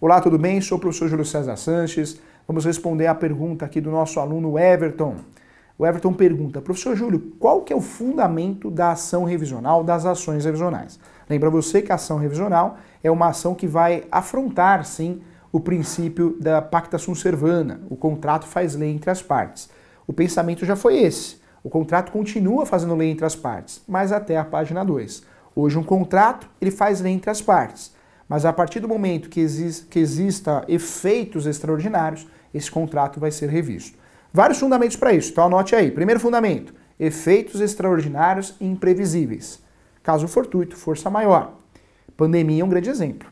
Olá, tudo bem? Sou o professor Júlio César Sanches. Vamos responder a pergunta aqui do nosso aluno Everton. O Everton pergunta, professor Júlio, qual que é o fundamento da ação revisional, das ações revisionais? Lembra você que a ação revisional é uma ação que vai afrontar, sim, o princípio da pacta sunt servanda, o contrato faz lei entre as partes. O pensamento já foi esse, o contrato continua fazendo lei entre as partes, mas até a página 2. Hoje um contrato, ele faz lei entre as partes. Mas a partir do momento que, exis, que exista efeitos extraordinários, esse contrato vai ser revisto. Vários fundamentos para isso, então anote aí. Primeiro fundamento: efeitos extraordinários e imprevisíveis. Caso fortuito, força maior. Pandemia é um grande exemplo.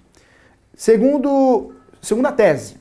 Segundo, segunda tese: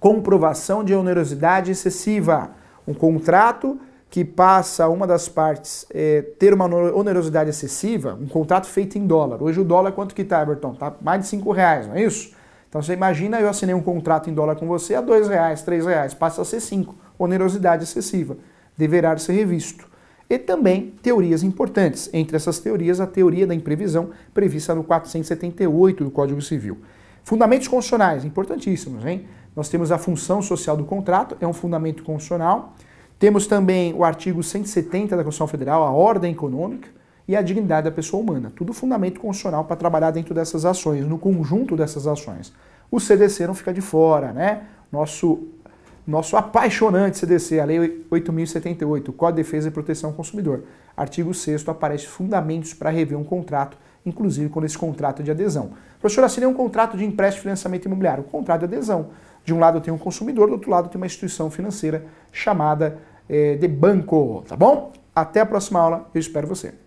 comprovação de onerosidade excessiva. Um contrato que passa uma das partes é, ter uma onerosidade excessiva, um contrato feito em dólar. Hoje o dólar quanto que está, Everton? Está mais de 5 reais, não é isso? Então você imagina, eu assinei um contrato em dólar com você a 2 reais, 3 reais, passa a ser 5. Onerosidade excessiva. Deverá ser revisto. E também teorias importantes. Entre essas teorias, a teoria da imprevisão, prevista no 478 do Código Civil. Fundamentos constitucionais, importantíssimos, hein? Nós temos a função social do contrato, é um fundamento constitucional. Temos também o artigo 170 da Constituição Federal, a ordem econômica e a dignidade da pessoa humana. Tudo fundamento constitucional para trabalhar dentro dessas ações, no conjunto dessas ações. O CDC não fica de fora, né? Nosso nosso apaixonante CDC, a Lei 8.078, Código de Defesa e Proteção ao Consumidor. Artigo 6 aparece fundamentos para rever um contrato inclusive quando esse contrato de adesão. Professora, seria é um contrato de empréstimo e financiamento imobiliário, um contrato de adesão. De um lado eu tenho um consumidor, do outro lado eu tenho uma instituição financeira chamada é, de banco, tá bom? Até a próxima aula, eu espero você.